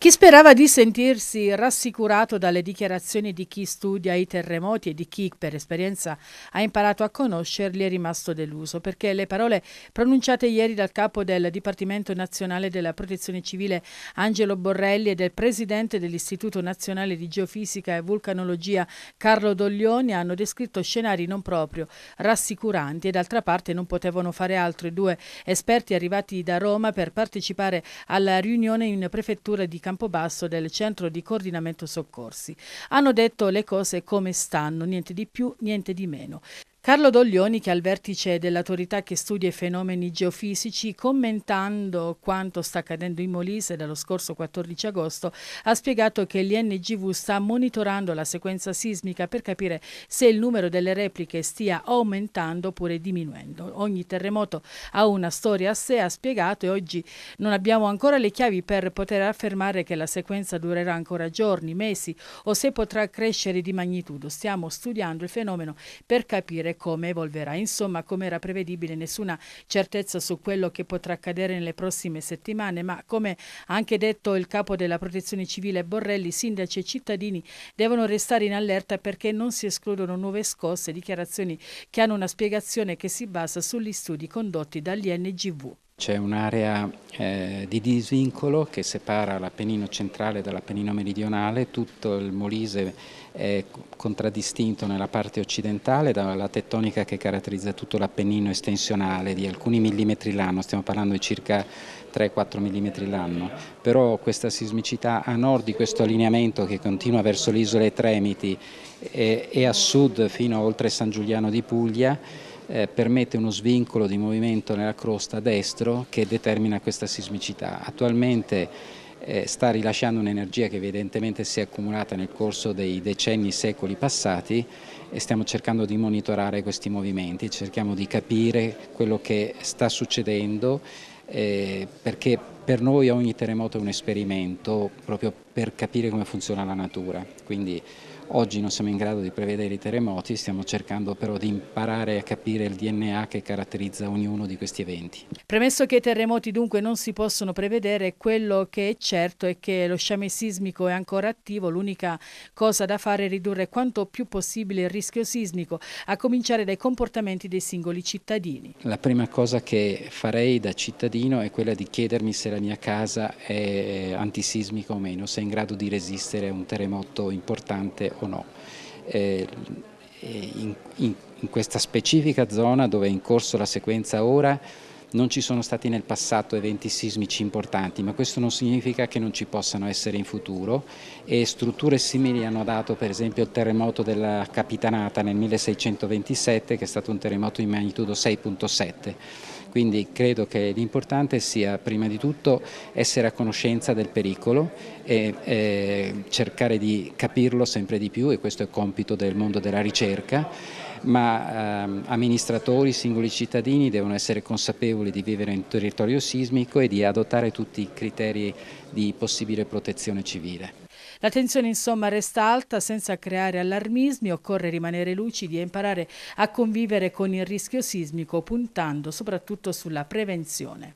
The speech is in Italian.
Chi sperava di sentirsi rassicurato dalle dichiarazioni di chi studia i terremoti e di chi per esperienza ha imparato a conoscerli è rimasto deluso perché le parole pronunciate ieri dal capo del Dipartimento Nazionale della Protezione Civile Angelo Borrelli e del presidente dell'Istituto Nazionale di Geofisica e Vulcanologia Carlo Doglioni hanno descritto scenari non proprio rassicuranti e d'altra parte non potevano fare altro i due esperti arrivati da Roma per partecipare alla riunione in prefettura di Campania Campobasso del Centro di Coordinamento Soccorsi. Hanno detto le cose come stanno, niente di più, niente di meno. Carlo Doglioni, che è al vertice dell'autorità che studia i fenomeni geofisici, commentando quanto sta accadendo in Molise dallo scorso 14 agosto, ha spiegato che l'INGV sta monitorando la sequenza sismica per capire se il numero delle repliche stia aumentando oppure diminuendo. Ogni terremoto ha una storia a sé, ha spiegato, e oggi non abbiamo ancora le chiavi per poter affermare che la sequenza durerà ancora giorni, mesi o se potrà crescere di magnitudo. Stiamo studiando il fenomeno per capire vedere come evolverà. Insomma, come era prevedibile, nessuna certezza su quello che potrà accadere nelle prossime settimane, ma come ha anche detto il capo della Protezione Civile Borrelli, sindaci e cittadini devono restare in allerta perché non si escludono nuove scosse, dichiarazioni che hanno una spiegazione che si basa sugli studi condotti dagli dall'INGV. C'è un'area eh, di disvincolo che separa l'Appennino centrale dall'Appennino meridionale, tutto il Molise è contraddistinto nella parte occidentale dalla tettonica che caratterizza tutto l'Appennino estensionale di alcuni millimetri l'anno, stiamo parlando di circa 3-4 millimetri l'anno, però questa sismicità a nord di questo allineamento che continua verso l'isola Tremiti e, eh, e a sud fino a oltre San Giuliano di Puglia eh, permette uno svincolo di movimento nella crosta destro che determina questa sismicità. Attualmente eh, sta rilasciando un'energia che evidentemente si è accumulata nel corso dei decenni, secoli passati e stiamo cercando di monitorare questi movimenti, cerchiamo di capire quello che sta succedendo eh, perché per noi ogni terremoto è un esperimento proprio per capire come funziona la natura. Quindi, Oggi non siamo in grado di prevedere i terremoti, stiamo cercando però di imparare a capire il DNA che caratterizza ognuno di questi eventi. Premesso che i terremoti dunque non si possono prevedere, quello che è certo è che lo sciame sismico è ancora attivo, l'unica cosa da fare è ridurre quanto più possibile il rischio sismico, a cominciare dai comportamenti dei singoli cittadini. La prima cosa che farei da cittadino è quella di chiedermi se la mia casa è antisismica o meno, se è in grado di resistere a un terremoto importante no. Eh, eh, in questa specifica zona dove è in corso la sequenza ora non ci sono stati nel passato eventi sismici importanti, ma questo non significa che non ci possano essere in futuro e strutture simili hanno dato per esempio il terremoto della Capitanata nel 1627 che è stato un terremoto di magnitudo 6.7 quindi credo che l'importante sia prima di tutto essere a conoscenza del pericolo e eh, cercare di capirlo sempre di più e questo è compito del mondo della ricerca ma ehm, amministratori, singoli cittadini devono essere consapevoli di vivere in territorio sismico e di adottare tutti i criteri di possibile protezione civile. La tensione insomma resta alta senza creare allarmismi, occorre rimanere lucidi e imparare a convivere con il rischio sismico puntando soprattutto sulla prevenzione.